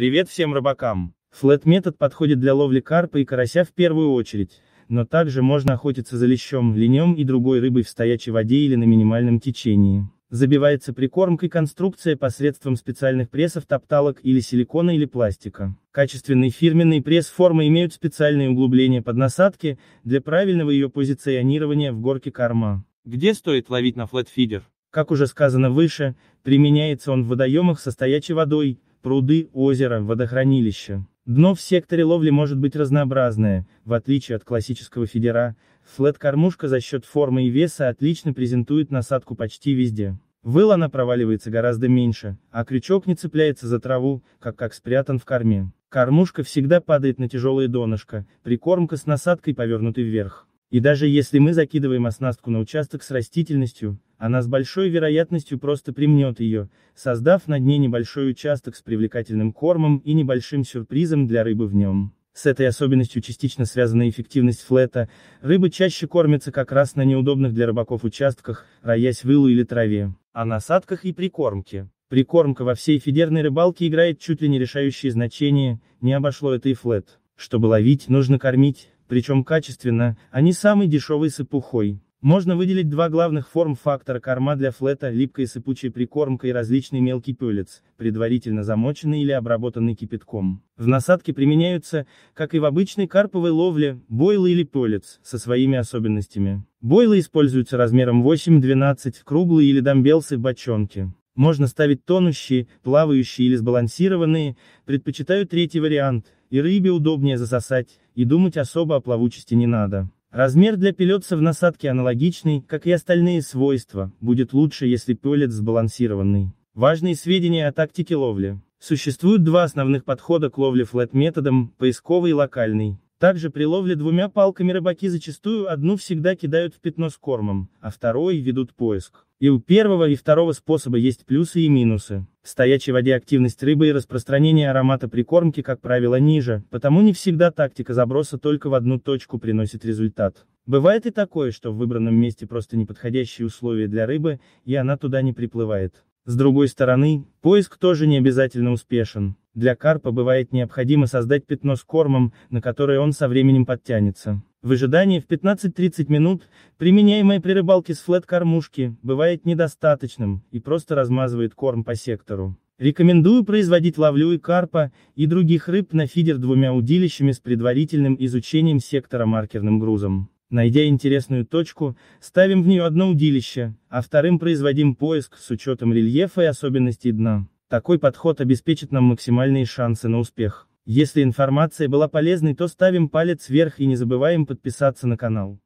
Привет всем рыбакам! Флэт-метод подходит для ловли карпа и карася в первую очередь, но также можно охотиться за лещом, линем и другой рыбой в стоячей воде или на минимальном течении. Забивается прикормкой конструкция посредством специальных прессов топталок или силикона или пластика. Качественные фирменные пресс формы имеют специальные углубления под насадки, для правильного ее позиционирования в горке корма. Где стоит ловить на флетфидер? Как уже сказано выше, применяется он в водоемах со стоячей водой, пруды, озера, водохранилища. Дно в секторе ловли может быть разнообразное, в отличие от классического федера, флет-кормушка за счет формы и веса отлично презентует насадку почти везде. Выл она проваливается гораздо меньше, а крючок не цепляется за траву, как как спрятан в корме. Кормушка всегда падает на тяжелые донышко, прикормка с насадкой повернутой вверх. И даже если мы закидываем оснастку на участок с растительностью, она с большой вероятностью просто примнет ее, создав на дне небольшой участок с привлекательным кормом и небольшим сюрпризом для рыбы в нем. С этой особенностью частично связана эффективность флета, рыбы чаще кормятся как раз на неудобных для рыбаков участках, роясь в илу или траве, а на насадках и прикормке. Прикормка во всей федерной рыбалке играет чуть ли не решающее значение, не обошло это и флет. Чтобы ловить, нужно кормить, причем качественно, а не самой дешевой сыпухой. Можно выделить два главных форм-фактора корма для флета, липкая сыпучая прикормка и различный мелкий пылец, предварительно замоченный или обработанный кипятком. В насадке применяются, как и в обычной карповой ловле, бойлы или пылец, со своими особенностями. Бойлы используются размером 8-12, круглые или домбелсы-бочонки. Можно ставить тонущие, плавающие или сбалансированные, предпочитаю третий вариант, и рыбе удобнее засосать, и думать особо о плавучести не надо. Размер для пелетца в насадке аналогичный, как и остальные свойства, будет лучше, если пилет сбалансированный. Важные сведения о тактике ловли. Существуют два основных подхода к ловле флэт-методом, поисковый и локальный. Также при ловле двумя палками рыбаки зачастую одну всегда кидают в пятно с кормом, а второй ведут поиск. И у первого и второго способа есть плюсы и минусы. В стоячей воде активность рыбы и распространение аромата прикормки, как правило, ниже, потому не всегда тактика заброса только в одну точку приносит результат. Бывает и такое, что в выбранном месте просто неподходящие условия для рыбы, и она туда не приплывает. С другой стороны, поиск тоже не обязательно успешен. Для карпа бывает необходимо создать пятно с кормом, на которое он со временем подтянется. В ожидании в 15-30 минут, применяемое при рыбалке с флет-кормушки, бывает недостаточным и просто размазывает корм по сектору. Рекомендую производить ловлю и карпа, и других рыб на фидер двумя удилищами с предварительным изучением сектора маркерным грузом. Найдя интересную точку, ставим в нее одно удилище, а вторым производим поиск с учетом рельефа и особенностей дна. Такой подход обеспечит нам максимальные шансы на успех. Если информация была полезной, то ставим палец вверх и не забываем подписаться на канал.